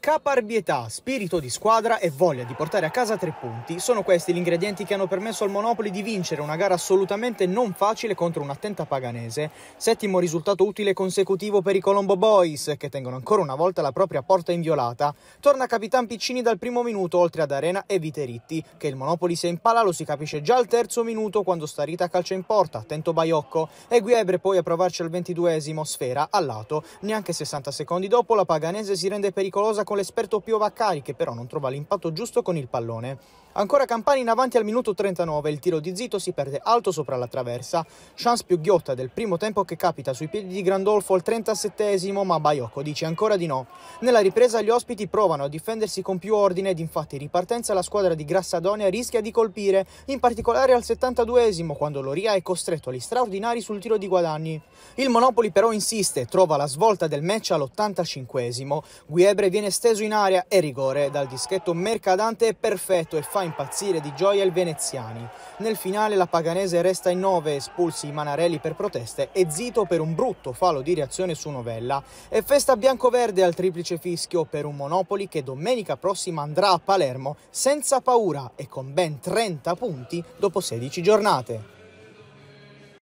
Caparbietà, spirito di squadra e voglia di portare a casa tre punti sono questi gli ingredienti che hanno permesso al Monopoli di vincere una gara assolutamente non facile contro un'attenta paganese. Settimo risultato utile consecutivo per i Colombo Boys, che tengono ancora una volta la propria porta inviolata. Torna Capitan Piccini dal primo minuto, oltre ad Arena e Viteritti, che il Monopoli se impala lo si capisce già al terzo minuto quando Starita calcia in porta, attento Baiocco, e Guiebre poi a provarci al ventiduesimo, sfera, a lato. Neanche 60 secondi dopo la paganese si rende pericolosa con l'esperto Pio Vaccari che però non trova l'impatto giusto con il pallone. Ancora Campani in avanti al minuto 39, il tiro di Zito si perde alto sopra la traversa, chance più ghiotta del primo tempo che capita sui piedi di Grandolfo al 37esimo ma Baiocco dice ancora di no. Nella ripresa gli ospiti provano a difendersi con più ordine ed infatti in ripartenza la squadra di Grassadonia rischia di colpire, in particolare al 72esimo quando Loria è costretto agli straordinari sul tiro di guadagni. Il Monopoli però insiste, trova la svolta del match all'85esimo, Guiebre viene steso in area e rigore dal dischetto Mercadante è perfetto e fa fa impazzire di gioia il Veneziani. Nel finale la Paganese resta in nove, espulsi i Manarelli per proteste e Zito per un brutto falo di reazione su Novella. E festa biancoverde al triplice fischio per un Monopoli che domenica prossima andrà a Palermo senza paura e con ben 30 punti dopo 16 giornate.